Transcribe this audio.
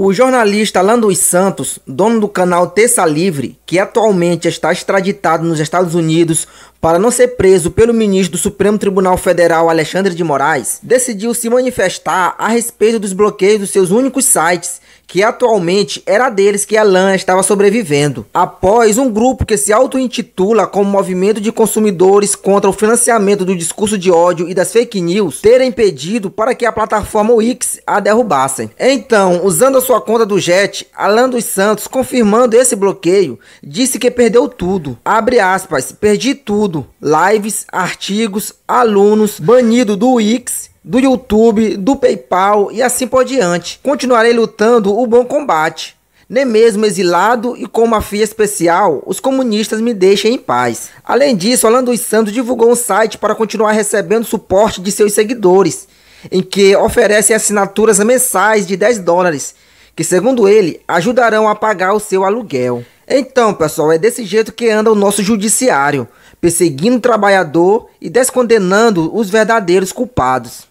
O jornalista Alan dos Santos, dono do canal Terça Livre, que atualmente está extraditado nos Estados Unidos para não ser preso pelo ministro do Supremo Tribunal Federal Alexandre de Moraes, decidiu se manifestar a respeito dos bloqueios dos seus únicos sites que atualmente era deles que a lã estava sobrevivendo, após um grupo que se auto-intitula como Movimento de Consumidores contra o Financiamento do Discurso de Ódio e das Fake News terem pedido para que a plataforma Wix a derrubassem. Então, usando a sua conta do Jet, Alan dos Santos, confirmando esse bloqueio, disse que perdeu tudo. Abre aspas, perdi tudo. Lives, artigos, alunos, banido do Wix do YouTube, do PayPal e assim por diante. Continuarei lutando o bom combate. Nem mesmo exilado e com uma FIA especial, os comunistas me deixem em paz. Além disso, Orlando dos Santos divulgou um site para continuar recebendo suporte de seus seguidores, em que oferece assinaturas mensais de 10 dólares, que segundo ele, ajudarão a pagar o seu aluguel. Então, pessoal, é desse jeito que anda o nosso judiciário, perseguindo o trabalhador e descondenando os verdadeiros culpados.